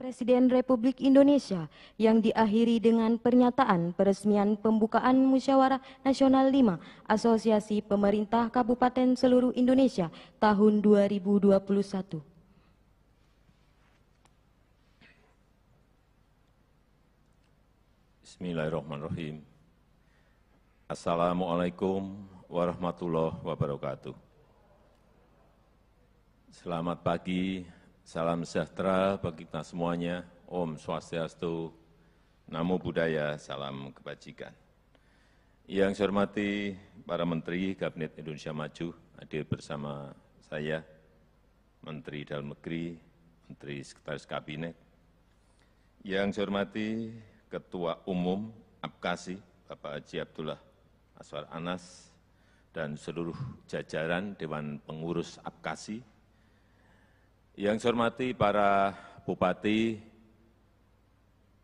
Presiden Republik Indonesia yang diakhiri dengan pernyataan peresmian pembukaan Musyawarah Nasional 5 Asosiasi Pemerintah Kabupaten Seluruh Indonesia tahun 2021. Bismillahirrahmanirrahim. Assalamualaikum warahmatullahi wabarakatuh. Selamat pagi salam sejahtera bagi kita semuanya, Om Swastiastu, Namo Buddhaya, salam kebajikan. Yang saya hormati para Menteri Kabinet Indonesia Maju, hadir bersama saya, Menteri Dalam Negeri, Menteri Sekretaris Kabinet, yang saya hormati Ketua Umum Apkasi, Bapak Haji Abdullah Aswar Anas, dan seluruh jajaran Dewan Pengurus Apkasi yang saya hormati para bupati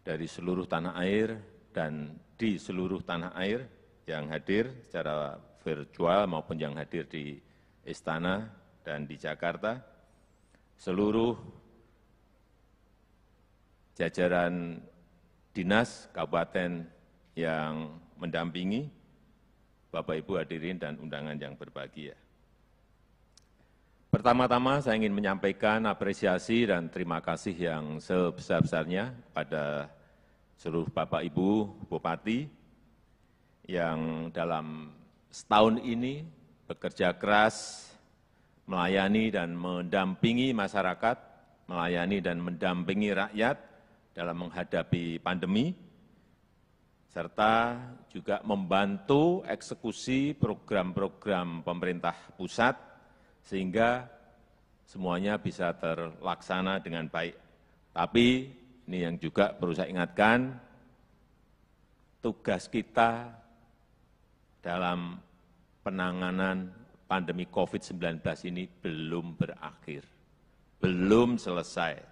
dari seluruh tanah air dan di seluruh tanah air yang hadir secara virtual maupun yang hadir di istana dan di Jakarta, seluruh jajaran dinas kabupaten yang mendampingi Bapak Ibu hadirin dan undangan yang berbahagia pertama-tama saya ingin menyampaikan apresiasi dan terima kasih yang sebesar-besarnya pada seluruh Bapak Ibu Bupati yang dalam setahun ini bekerja keras melayani dan mendampingi masyarakat, melayani dan mendampingi rakyat dalam menghadapi pandemi, serta juga membantu eksekusi program-program pemerintah pusat sehingga semuanya bisa terlaksana dengan baik. Tapi ini yang juga perlu saya ingatkan, tugas kita dalam penanganan pandemi COVID-19 ini belum berakhir, belum selesai.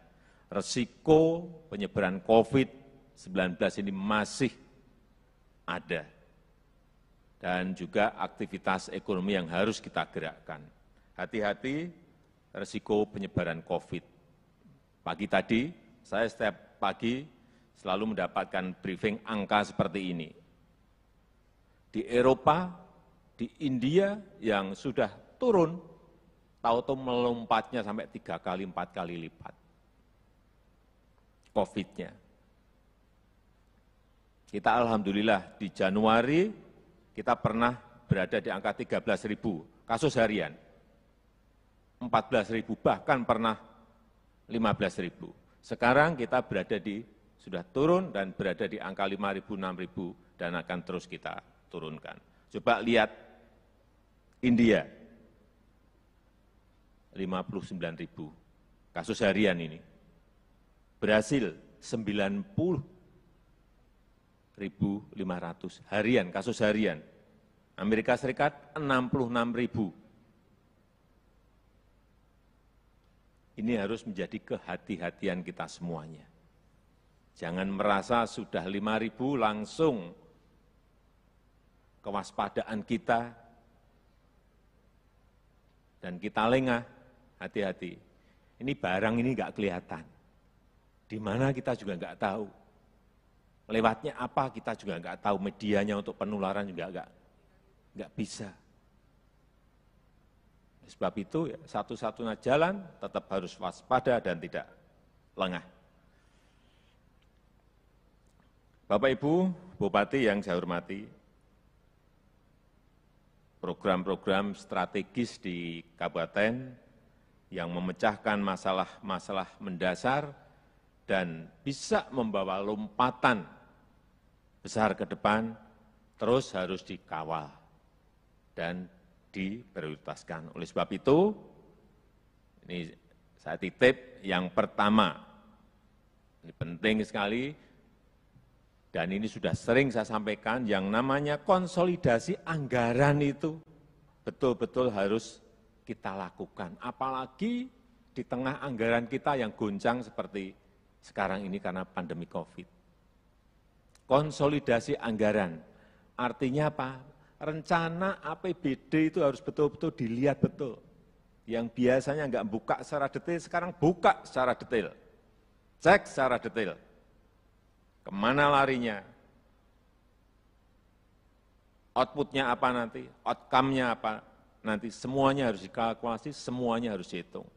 Resiko penyebaran COVID-19 ini masih ada. Dan juga aktivitas ekonomi yang harus kita gerakkan hati hati resiko penyebaran covid pagi tadi saya setiap pagi selalu mendapatkan briefing angka seperti ini di Eropa di India yang sudah turun tahu-tahu melompatnya sampai tiga kali empat kali lipat COVID-nya. Kita alhamdulillah di Januari kita pernah berada di angka 13.000 kasus harian. 14.000 ribu bahkan pernah 15.000. ribu. Sekarang kita berada di sudah turun dan berada di angka 5.000, ribu 6 ribu dan akan terus kita turunkan. Coba lihat India, 59 ribu kasus harian ini. Brasil, 90 harian, kasus harian. Amerika Serikat, 66 ini harus menjadi kehati-hatian kita semuanya. Jangan merasa sudah 5.000 langsung kewaspadaan kita dan kita lengah, hati-hati. Ini barang ini nggak kelihatan. Di mana kita juga nggak tahu. Lewatnya apa kita juga nggak tahu. Medianya untuk penularan juga nggak nggak bisa sebab itu ya, satu satunya jalan tetap harus waspada dan tidak lengah. Bapak Ibu, Bupati yang saya hormati, program-program strategis di kabupaten yang memecahkan masalah-masalah mendasar dan bisa membawa lompatan besar ke depan terus harus dikawal dan diprioritaskan. Oleh sebab itu, ini saya titip yang pertama, ini penting sekali, dan ini sudah sering saya sampaikan, yang namanya konsolidasi anggaran itu betul-betul harus kita lakukan. Apalagi di tengah anggaran kita yang goncang seperti sekarang ini karena pandemi COVID. Konsolidasi anggaran, artinya apa? rencana APBD itu harus betul-betul dilihat betul. Yang biasanya enggak buka secara detail, sekarang buka secara detail. Cek secara detail. Kemana larinya, outputnya apa nanti, outcome-nya apa nanti, semuanya harus dikalkulasi, semuanya harus dihitung.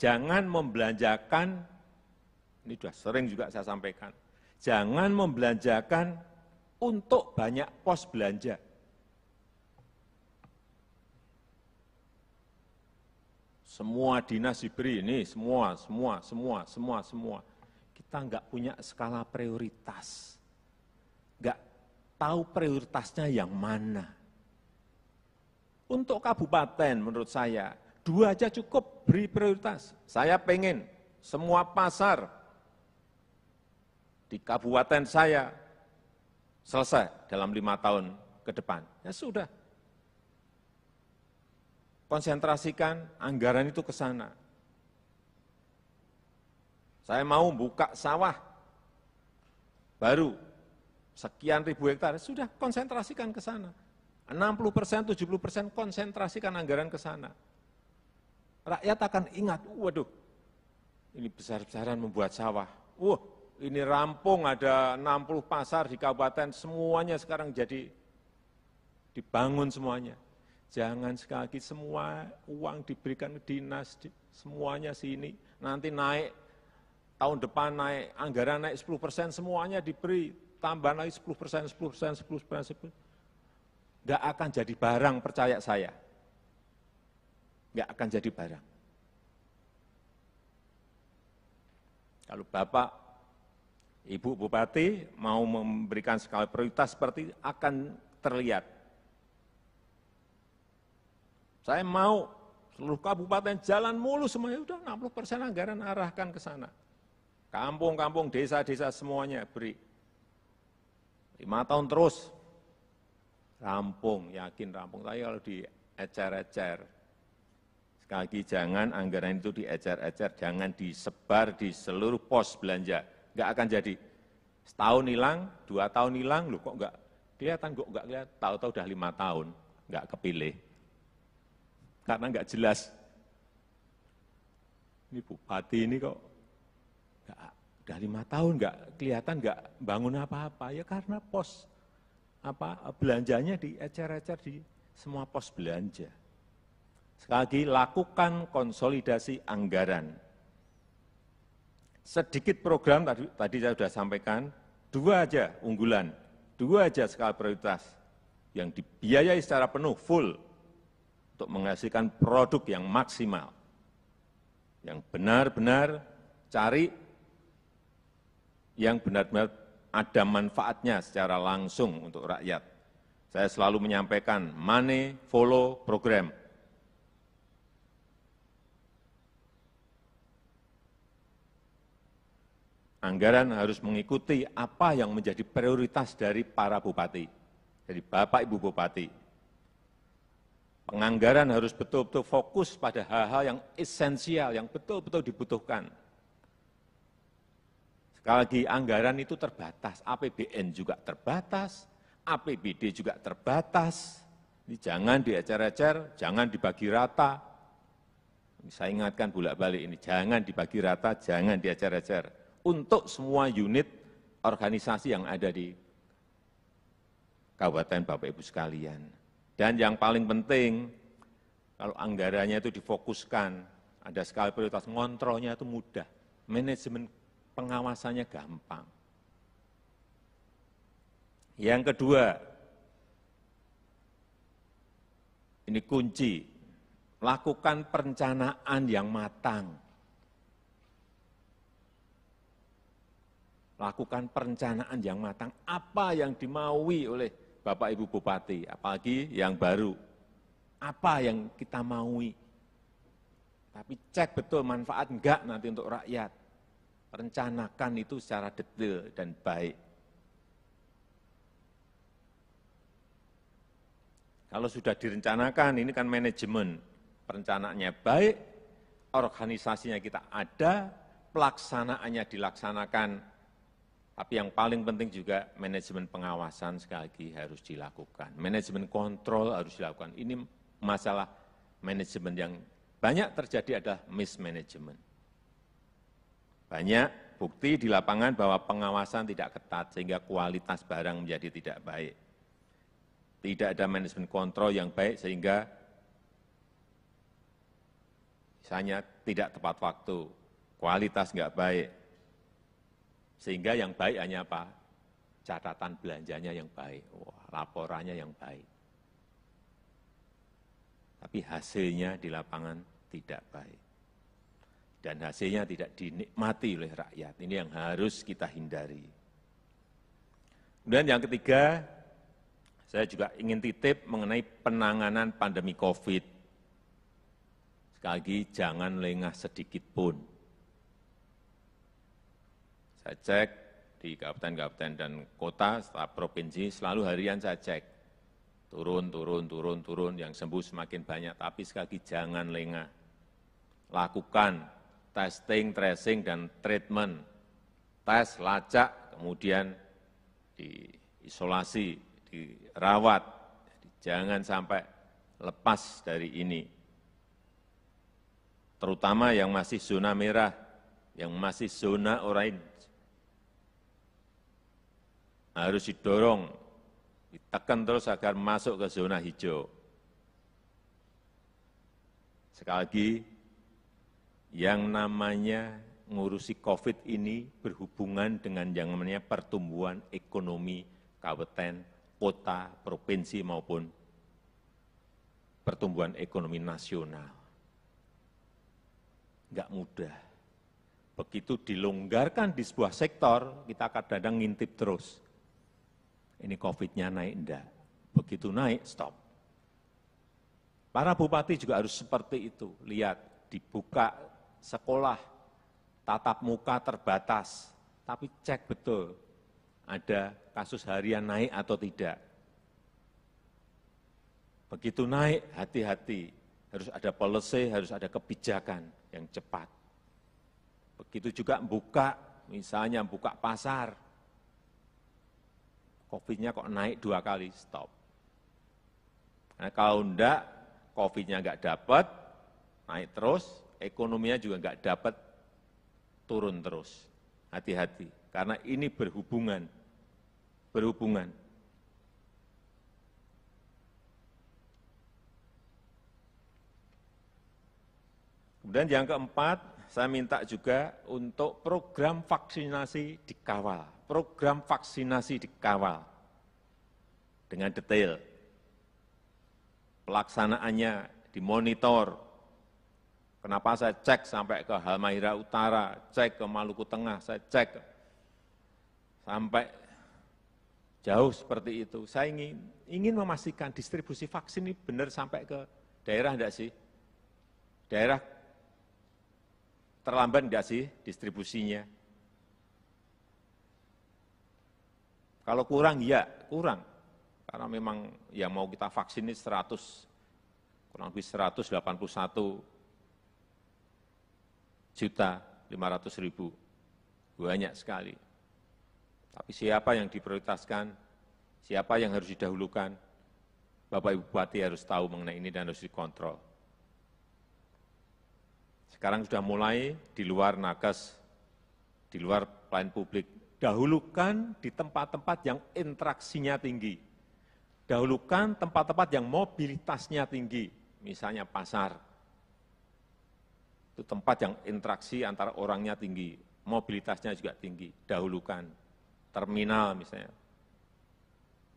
Jangan membelanjakan, ini sudah sering juga saya sampaikan, jangan membelanjakan untuk banyak pos belanja. Semua dinas diberi ini, semua, semua, semua, semua, semua. Kita enggak punya skala prioritas. Enggak tahu prioritasnya yang mana. Untuk kabupaten menurut saya, dua aja cukup beri prioritas. Saya pengen semua pasar di kabupaten saya selesai dalam lima tahun ke depan. Ya sudah. Konsentrasikan anggaran itu ke sana. Saya mau buka sawah baru sekian ribu hektar ya sudah konsentrasikan ke sana. 60 persen, 70 persen konsentrasikan anggaran ke sana. Rakyat akan ingat, waduh, ini besar-besaran membuat sawah. Wah, ini rampung ada 60 pasar di kabupaten, semuanya sekarang jadi dibangun semuanya. Jangan sekali lagi semua uang diberikan ke dinas, semuanya sini. Nanti naik, tahun depan naik, anggaran naik 10 persen, semuanya diberi. Tambah lagi 10 persen, 10 persen, 10 persen, 10 persen. akan jadi barang, percaya saya. nggak akan jadi barang. Kalau Bapak ibu bupati mau memberikan skala prioritas seperti akan terlihat. Saya mau seluruh kabupaten jalan mulu semuanya, udah 60 persen anggaran arahkan ke sana. Kampung-kampung, desa-desa semuanya beri. Lima tahun terus, rampung, yakin rampung. Tapi kalau diecer-ecer, sekali lagi jangan anggaran itu diecer-ecer, jangan disebar di seluruh pos belanja nggak akan jadi. Setahun hilang, dua tahun hilang, lu kok nggak kelihatan, kok nggak kelihatan, tahu-tahu udah lima tahun, nggak kepilih. Karena nggak jelas. Ini bupati ini kok nggak, udah lima tahun nggak kelihatan, nggak bangun apa-apa. Ya karena pos apa belanjanya diecer-ecer di semua pos belanja. Sekali lagi, lakukan konsolidasi anggaran sedikit program tadi, tadi saya sudah sampaikan, dua aja unggulan, dua aja skala prioritas yang dibiayai secara penuh, full, untuk menghasilkan produk yang maksimal. Yang benar-benar cari yang benar-benar ada manfaatnya secara langsung untuk rakyat. Saya selalu menyampaikan, money follow program. anggaran harus mengikuti apa yang menjadi prioritas dari para bupati, dari Bapak Ibu Bupati. Penganggaran harus betul-betul fokus pada hal-hal yang esensial, yang betul-betul dibutuhkan. Sekali lagi, anggaran itu terbatas, APBN juga terbatas, APBD juga terbatas. Ini jangan diecer-ecer, jangan dibagi rata. Saya ingatkan bolak-balik ini, jangan dibagi rata, jangan diecer-ecer untuk semua unit organisasi yang ada di kabupaten Bapak-Ibu sekalian. Dan yang paling penting, kalau anggarannya itu difokuskan, ada skala prioritas, ngontrolnya itu mudah, manajemen pengawasannya gampang. Yang kedua, ini kunci, lakukan perencanaan yang matang. lakukan perencanaan yang matang apa yang dimaui oleh Bapak Ibu Bupati, apalagi yang baru. Apa yang kita maui. Tapi cek betul manfaat enggak nanti untuk rakyat. Rencanakan itu secara detail dan baik. Kalau sudah direncanakan, ini kan manajemen. Perencanaannya baik, organisasinya kita ada, pelaksanaannya dilaksanakan tapi yang paling penting juga manajemen pengawasan sekali lagi harus dilakukan. Manajemen kontrol harus dilakukan. Ini masalah manajemen yang banyak terjadi adalah mismanagement. Banyak bukti di lapangan bahwa pengawasan tidak ketat sehingga kualitas barang menjadi tidak baik. Tidak ada manajemen kontrol yang baik sehingga misalnya tidak tepat waktu, kualitas nggak baik, sehingga yang baik hanya apa? Catatan belanjanya yang baik, Wah, laporannya yang baik. Tapi hasilnya di lapangan tidak baik. Dan hasilnya tidak dinikmati oleh rakyat. Ini yang harus kita hindari. Kemudian yang ketiga, saya juga ingin titip mengenai penanganan pandemi COVID. Sekali lagi, jangan lengah sedikit pun saya cek di kabupaten kabupaten dan kota setelah provinsi selalu harian saya cek turun turun turun turun yang sembuh semakin banyak tapi sekali lagi jangan lengah lakukan testing tracing dan treatment tes lacak kemudian diisolasi dirawat jangan sampai lepas dari ini terutama yang masih zona merah yang masih zona orange harus didorong, ditekan terus agar masuk ke zona hijau. Sekali lagi, yang namanya ngurusi COVID ini berhubungan dengan yang namanya pertumbuhan ekonomi kabupaten, kota, provinsi maupun pertumbuhan ekonomi nasional. Enggak mudah. Begitu dilonggarkan di sebuah sektor, kita kadang-kadang ngintip terus ini COVID-nya naik enggak. Begitu naik, stop. Para bupati juga harus seperti itu. Lihat, dibuka sekolah, tatap muka terbatas, tapi cek betul ada kasus harian naik atau tidak. Begitu naik, hati-hati. Harus ada policy, harus ada kebijakan yang cepat. Begitu juga buka, misalnya buka pasar, Covid-nya kok naik dua kali, stop. Nah, kalau enggak, nya enggak dapat, naik terus, ekonominya juga enggak dapat, turun terus. Hati-hati, karena ini berhubungan. Berhubungan. Kemudian yang keempat, saya minta juga untuk program vaksinasi dikawal program vaksinasi dikawal dengan detail, pelaksanaannya dimonitor, kenapa saya cek sampai ke Halmahera Utara, cek ke Maluku Tengah, saya cek sampai jauh seperti itu. Saya ingin ingin memastikan distribusi vaksin ini benar sampai ke daerah enggak sih? Daerah terlambat enggak sih distribusinya? Kalau kurang, ya kurang. Karena memang ya mau kita vaksin ini 100, kurang lebih 181 juta 500 ribu. Banyak sekali. Tapi siapa yang diprioritaskan, siapa yang harus didahulukan, Bapak Ibu Bupati harus tahu mengenai ini dan harus dikontrol. Sekarang sudah mulai di luar nakes, di luar pelayan publik, dahulukan di tempat-tempat yang interaksinya tinggi, dahulukan tempat-tempat yang mobilitasnya tinggi, misalnya pasar, itu tempat yang interaksi antara orangnya tinggi, mobilitasnya juga tinggi, dahulukan. Terminal misalnya,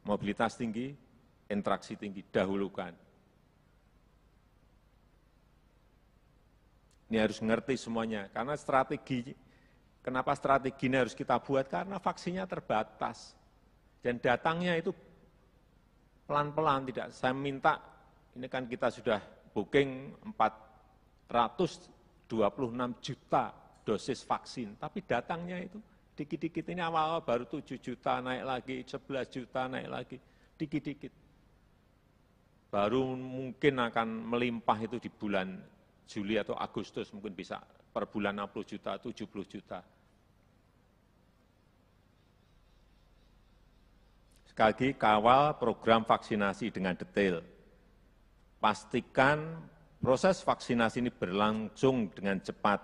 mobilitas tinggi, interaksi tinggi, dahulukan. Ini harus ngerti semuanya, karena strategi Kenapa strategi ini harus kita buat? Karena vaksinnya terbatas. Dan datangnya itu pelan-pelan, tidak saya minta, ini kan kita sudah booking 426 juta dosis vaksin, tapi datangnya itu dikit-dikit ini awal-awal baru 7 juta naik lagi, 11 juta naik lagi, dikit-dikit. Baru mungkin akan melimpah itu di bulan Juli atau Agustus mungkin bisa per bulan 60 juta, 70 juta. Sekali lagi, kawal program vaksinasi dengan detail. Pastikan proses vaksinasi ini berlangsung dengan cepat.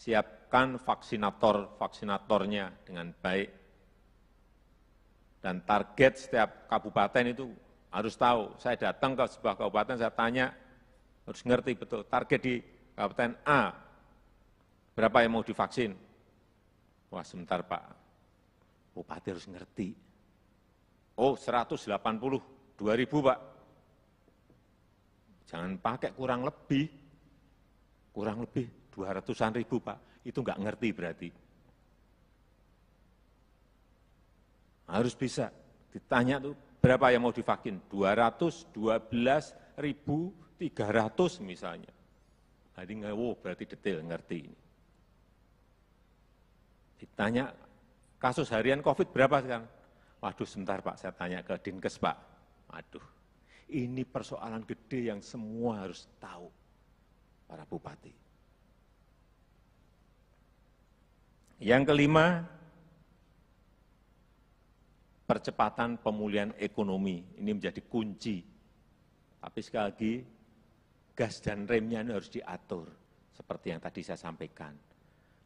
Siapkan vaksinator-vaksinatornya dengan baik. Dan target setiap kabupaten itu harus tahu, saya datang ke sebuah kabupaten, saya tanya, harus ngerti betul, target di kabupaten A, berapa yang mau divaksin? Wah sebentar Pak, bupati harus ngerti. Oh 182 ribu Pak. Jangan pakai kurang lebih, kurang lebih 200-an ribu Pak, itu enggak ngerti berarti. Harus bisa, ditanya tuh berapa yang mau divaksin? 212.300 misalnya. Tadi nah, nggak, wow, berarti detail, ngerti ini. Ditanya, kasus harian COVID berapa sekarang? Waduh, sebentar Pak, saya tanya ke Dinkes Pak. Waduh, ini persoalan gede yang semua harus tahu para bupati. Yang kelima, percepatan pemulihan ekonomi, ini menjadi kunci. Tapi sekali lagi, gas dan remnya ini harus diatur, seperti yang tadi saya sampaikan.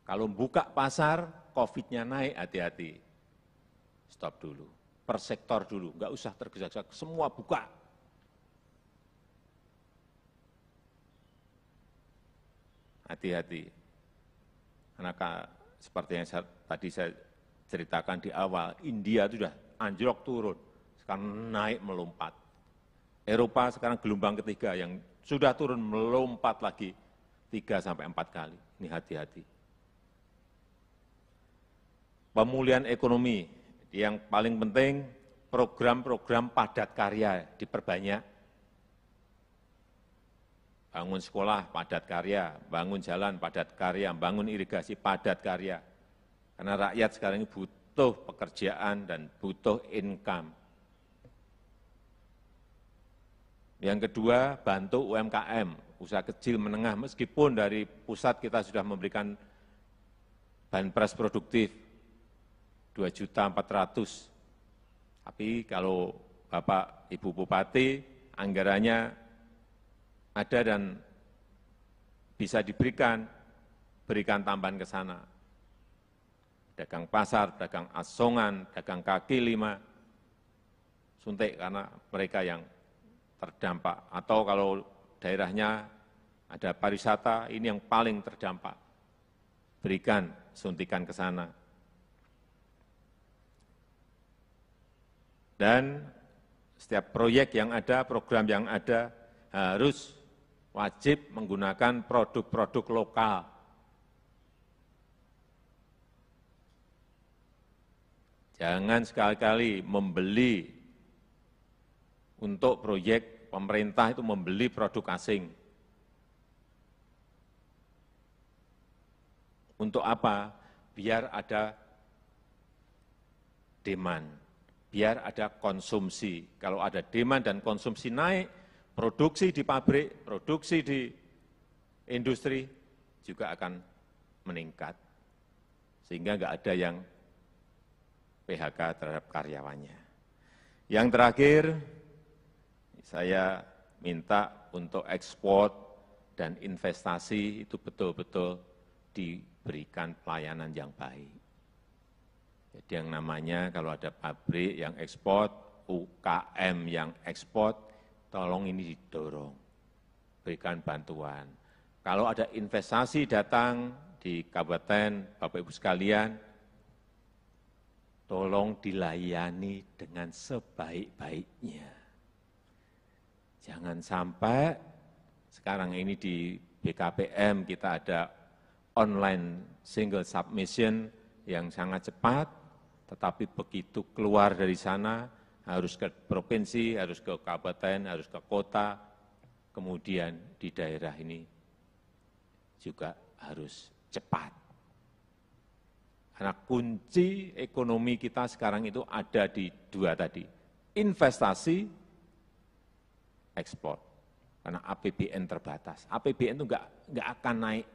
Kalau buka pasar, COVID-nya naik, hati-hati. Stop dulu, per sektor dulu, enggak usah tergesa-gesa, semua buka. Hati-hati. Karena seperti yang saya, tadi saya ceritakan di awal, India itu sudah anjlok turun, sekarang naik melompat. Eropa sekarang gelombang ketiga yang sudah turun melompat lagi tiga sampai empat kali. Ini hati-hati. Pemulihan ekonomi yang paling penting program-program padat karya diperbanyak. Bangun sekolah padat karya, bangun jalan padat karya, bangun irigasi padat karya. Karena rakyat sekarang ini butuh butuh pekerjaan dan butuh income. Yang kedua, bantu UMKM, usaha kecil menengah, meskipun dari pusat kita sudah memberikan bahan pres produktif 2 juta 400. Tapi kalau Bapak Ibu Bupati anggarannya ada dan bisa diberikan, berikan tambahan ke sana dagang pasar, dagang asongan, dagang kaki lima, suntik karena mereka yang terdampak. Atau kalau daerahnya ada pariwisata, ini yang paling terdampak. Berikan suntikan ke sana. Dan setiap proyek yang ada, program yang ada, harus wajib menggunakan produk-produk lokal jangan sekali kali membeli untuk proyek pemerintah itu membeli produk asing. Untuk apa? Biar ada demand, biar ada konsumsi. Kalau ada demand dan konsumsi naik, produksi di pabrik, produksi di industri juga akan meningkat. Sehingga enggak ada yang phk terhadap karyawannya. Yang terakhir, saya minta untuk ekspor dan investasi itu betul-betul diberikan pelayanan yang baik. Jadi yang namanya kalau ada pabrik yang ekspor, UKM yang ekspor, tolong ini didorong, berikan bantuan. Kalau ada investasi datang di kabupaten, Bapak-Ibu sekalian, tolong dilayani dengan sebaik-baiknya. Jangan sampai sekarang ini di BKPM kita ada online single submission yang sangat cepat, tetapi begitu keluar dari sana harus ke provinsi, harus ke kabupaten, harus ke kota, kemudian di daerah ini juga harus cepat karena kunci ekonomi kita sekarang itu ada di dua tadi, investasi, ekspor. Karena APBN terbatas. APBN itu enggak, enggak akan naik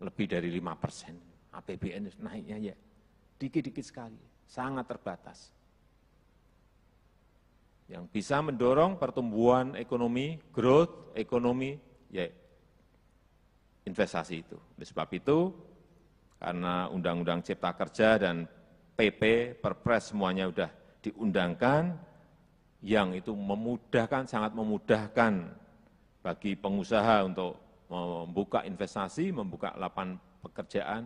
lebih dari 5 persen. APBN naiknya ya dikit-dikit sekali, sangat terbatas. Yang bisa mendorong pertumbuhan ekonomi, growth ekonomi, ya investasi itu. Oleh sebab itu, karena undang undang cipta kerja dan pp perpres semuanya sudah diundangkan yang itu memudahkan sangat memudahkan bagi pengusaha untuk membuka investasi, membuka lapangan pekerjaan,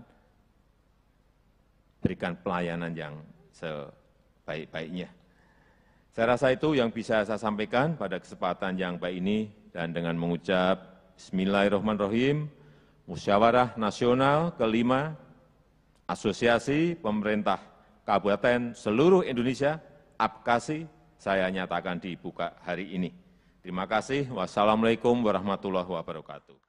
berikan pelayanan yang sebaik-baiknya. Saya rasa itu yang bisa saya sampaikan pada kesempatan yang baik ini dan dengan mengucap Bismillahirrahmanirrahim, Musyawarah Nasional kelima asosiasi pemerintah kabupaten seluruh Indonesia, APKASI, saya nyatakan dibuka hari ini. Terima kasih. Wassalamu'alaikum warahmatullahi wabarakatuh.